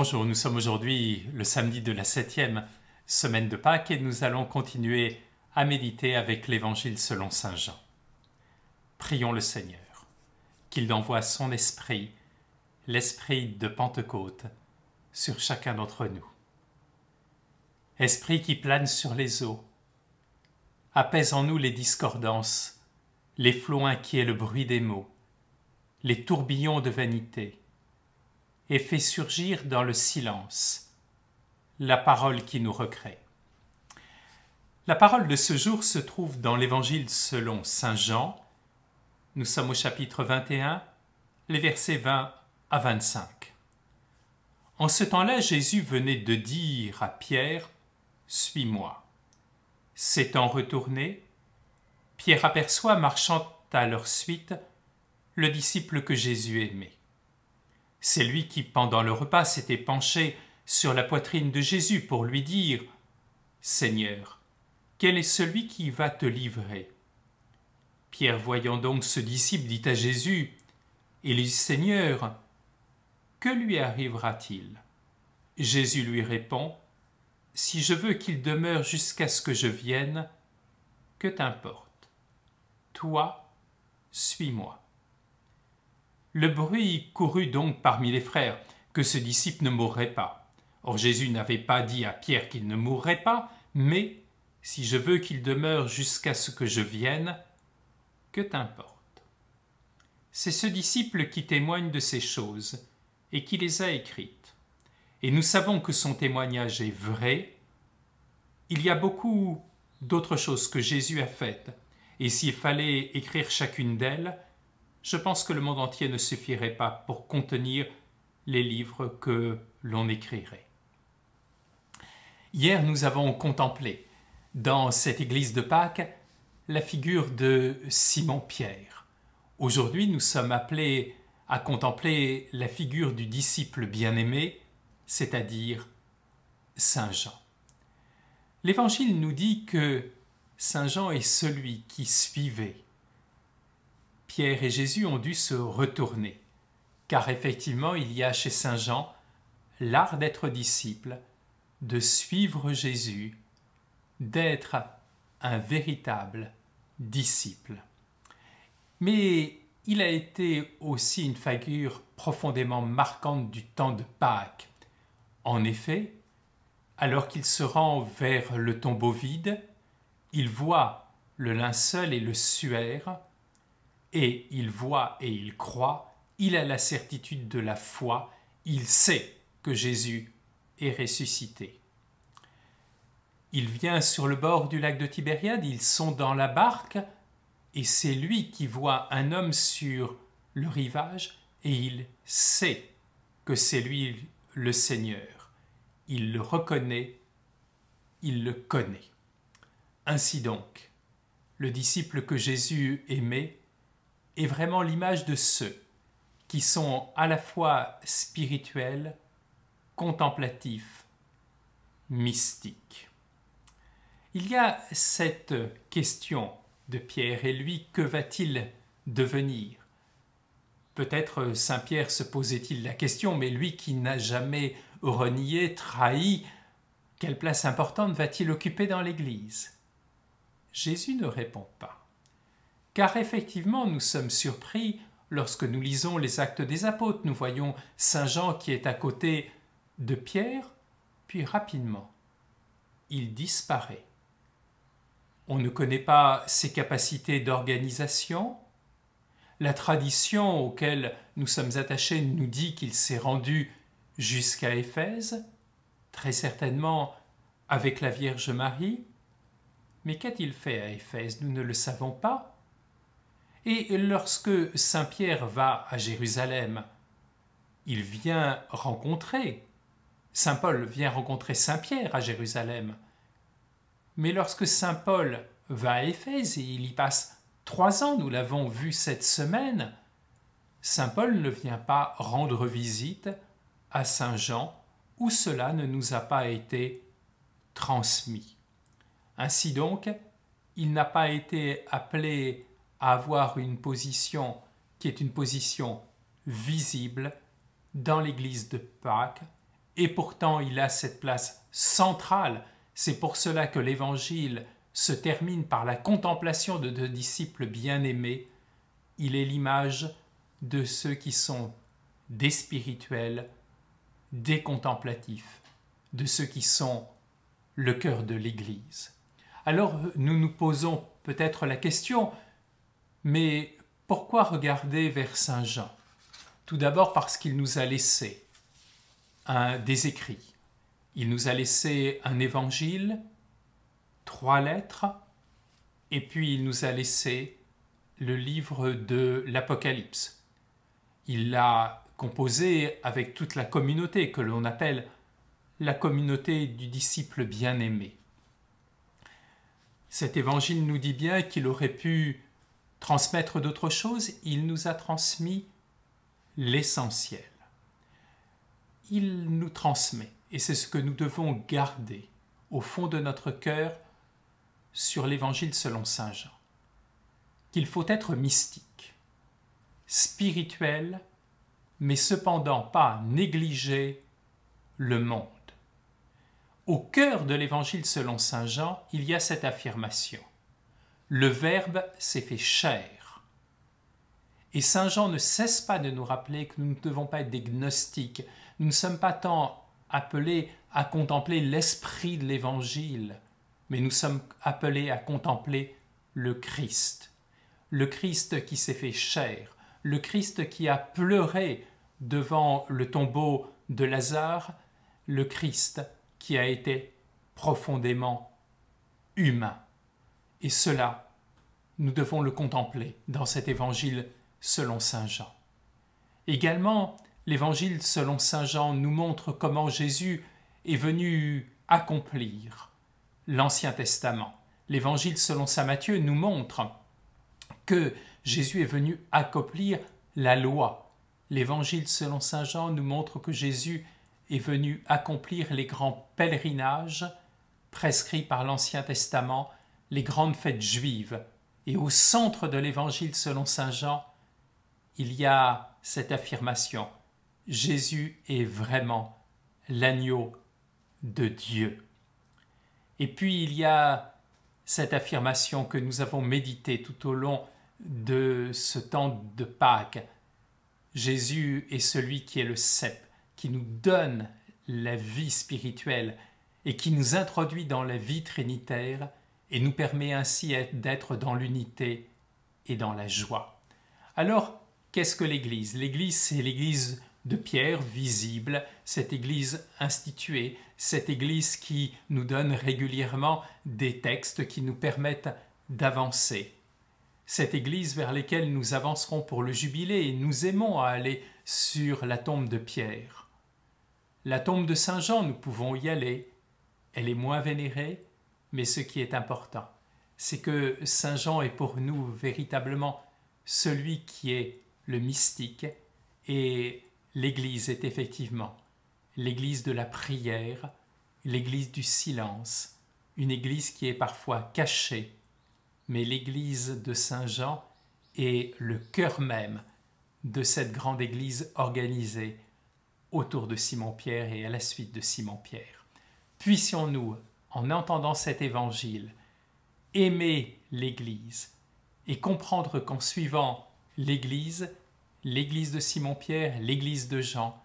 Bonjour, nous sommes aujourd'hui le samedi de la septième semaine de Pâques et nous allons continuer à méditer avec l'Évangile selon Saint Jean. Prions le Seigneur, qu'il envoie son esprit, l'esprit de Pentecôte, sur chacun d'entre nous. Esprit qui plane sur les eaux, apaise en nous les discordances, les flots inquiets, le bruit des mots, les tourbillons de vanité, et fait surgir dans le silence la parole qui nous recrée. La parole de ce jour se trouve dans l'Évangile selon Saint Jean. Nous sommes au chapitre 21, les versets 20 à 25. En ce temps-là, Jésus venait de dire à Pierre, Suis-moi. S'étant retourné, Pierre aperçoit marchant à leur suite le disciple que Jésus aimait. C'est lui qui, pendant le repas, s'était penché sur la poitrine de Jésus pour lui dire Seigneur, quel est celui qui va te livrer Pierre, voyant donc ce disciple, dit à Jésus Et le Seigneur, que lui arrivera-t-il Jésus lui répond Si je veux qu'il demeure jusqu'à ce que je vienne, que t'importe Toi, suis-moi. Le bruit courut donc parmi les frères que ce disciple ne mourrait pas. Or Jésus n'avait pas dit à Pierre qu'il ne mourrait pas, mais si je veux qu'il demeure jusqu'à ce que je vienne, que t'importe C'est ce disciple qui témoigne de ces choses et qui les a écrites. Et nous savons que son témoignage est vrai. Il y a beaucoup d'autres choses que Jésus a faites, et s'il fallait écrire chacune d'elles, je pense que le monde entier ne suffirait pas pour contenir les livres que l'on écrirait. Hier, nous avons contemplé, dans cette église de Pâques, la figure de Simon-Pierre. Aujourd'hui, nous sommes appelés à contempler la figure du disciple bien-aimé, c'est-à-dire Saint Jean. L'Évangile nous dit que Saint Jean est celui qui suivait et Jésus ont dû se retourner, car effectivement il y a chez Saint Jean l'art d'être disciple, de suivre Jésus, d'être un véritable disciple. Mais il a été aussi une figure profondément marquante du temps de Pâques. En effet, alors qu'il se rend vers le tombeau vide, il voit le linceul et le suaire et il voit et il croit, il a la certitude de la foi, il sait que Jésus est ressuscité. Il vient sur le bord du lac de Tibériade, ils sont dans la barque, et c'est lui qui voit un homme sur le rivage, et il sait que c'est lui le Seigneur. Il le reconnaît, il le connaît. Ainsi donc, le disciple que Jésus aimait est vraiment l'image de ceux qui sont à la fois spirituels, contemplatifs, mystiques. Il y a cette question de Pierre et lui, que va-t-il devenir Peut-être Saint-Pierre se posait-il la question, mais lui qui n'a jamais renié, trahi, quelle place importante va-t-il occuper dans l'Église Jésus ne répond pas. Car effectivement, nous sommes surpris lorsque nous lisons les actes des apôtres, nous voyons Saint Jean qui est à côté de Pierre, puis rapidement, il disparaît. On ne connaît pas ses capacités d'organisation. La tradition auquel nous sommes attachés nous dit qu'il s'est rendu jusqu'à Éphèse, très certainement avec la Vierge Marie. Mais qu'a-t-il fait à Éphèse Nous ne le savons pas. Et lorsque Saint Pierre va à Jérusalem, il vient rencontrer, Saint Paul vient rencontrer Saint Pierre à Jérusalem. Mais lorsque Saint Paul va à Éphèse et il y passe trois ans, nous l'avons vu cette semaine, Saint Paul ne vient pas rendre visite à Saint Jean où cela ne nous a pas été transmis. Ainsi donc, il n'a pas été appelé avoir une position qui est une position visible dans l'Église de Pâques, et pourtant il a cette place centrale. C'est pour cela que l'Évangile se termine par la contemplation de deux disciples bien-aimés. Il est l'image de ceux qui sont des spirituels, des contemplatifs, de ceux qui sont le cœur de l'Église. Alors nous nous posons peut-être la question, mais pourquoi regarder vers Saint Jean Tout d'abord parce qu'il nous a laissé un, des écrits. Il nous a laissé un évangile, trois lettres, et puis il nous a laissé le livre de l'Apocalypse. Il l'a composé avec toute la communauté que l'on appelle la communauté du disciple bien-aimé. Cet évangile nous dit bien qu'il aurait pu transmettre d'autres choses, il nous a transmis l'essentiel. Il nous transmet, et c'est ce que nous devons garder au fond de notre cœur sur l'Évangile selon Saint Jean, qu'il faut être mystique, spirituel, mais cependant pas négliger le monde. Au cœur de l'Évangile selon Saint Jean, il y a cette affirmation le Verbe s'est fait chair. Et Saint Jean ne cesse pas de nous rappeler que nous ne devons pas être des gnostiques. Nous ne sommes pas tant appelés à contempler l'esprit de l'Évangile, mais nous sommes appelés à contempler le Christ. Le Christ qui s'est fait chair, le Christ qui a pleuré devant le tombeau de Lazare, le Christ qui a été profondément humain. Et cela, nous devons le contempler dans cet évangile selon Saint Jean. Également, l'évangile selon Saint Jean nous montre comment Jésus est venu accomplir l'Ancien Testament. L'évangile selon Saint Matthieu nous montre que Jésus est venu accomplir la loi. L'évangile selon Saint Jean nous montre que Jésus est venu accomplir les grands pèlerinages prescrits par l'Ancien Testament les grandes fêtes juives. Et au centre de l'évangile selon Saint Jean, il y a cette affirmation. Jésus est vraiment l'agneau de Dieu. Et puis il y a cette affirmation que nous avons médité tout au long de ce temps de Pâques. Jésus est celui qui est le cep, qui nous donne la vie spirituelle et qui nous introduit dans la vie trinitaire et nous permet ainsi d'être dans l'unité et dans la joie. Alors, qu'est-ce que l'Église L'Église, c'est l'Église de Pierre visible, cette Église instituée, cette Église qui nous donne régulièrement des textes qui nous permettent d'avancer. Cette Église vers laquelle nous avancerons pour le jubilé et nous aimons aller sur la tombe de Pierre. La tombe de Saint Jean, nous pouvons y aller. Elle est moins vénérée, mais ce qui est important, c'est que Saint Jean est pour nous véritablement celui qui est le mystique et l'Église est effectivement l'Église de la prière, l'Église du silence, une Église qui est parfois cachée, mais l'Église de Saint Jean est le cœur même de cette grande Église organisée autour de Simon-Pierre et à la suite de Simon-Pierre. Puissions-nous en entendant cet évangile, aimer l'Église et comprendre qu'en suivant l'Église, l'Église de Simon-Pierre, l'Église de Jean,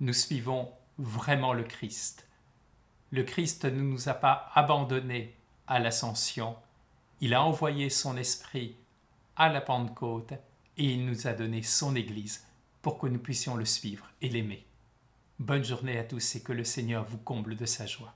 nous suivons vraiment le Christ. Le Christ ne nous a pas abandonnés à l'ascension, il a envoyé son Esprit à la Pentecôte et il nous a donné son Église pour que nous puissions le suivre et l'aimer. Bonne journée à tous et que le Seigneur vous comble de sa joie.